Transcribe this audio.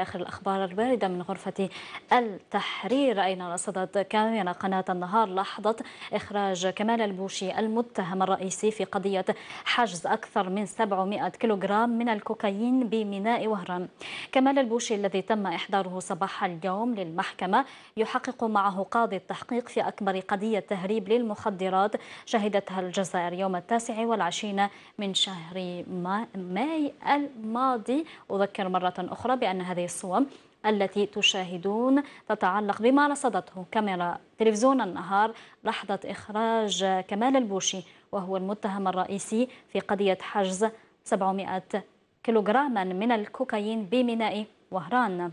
آخر الأخبار الباردة من غرفة التحرير أين رصدت كاميرا قناة النهار لحظة إخراج كمال البوشي المتهم الرئيسي في قضية حجز أكثر من 700 كيلوغرام من الكوكايين بميناء وهران كمال البوشي الذي تم إحضاره صباح اليوم للمحكمة يحقق معه قاضي التحقيق في أكبر قضية تهريب للمخدرات شهدتها الجزائر يوم التاسع والعشرين من شهر ماي الماضي أذكر مرة أخرى بأن هذه هذه الصور التي تشاهدون تتعلق بما رصدته كاميرا تلفزيون النهار لحظة إخراج كمال البوشي وهو المتهم الرئيسي في قضية حجز 700 كيلوغراما من الكوكايين بميناء وهران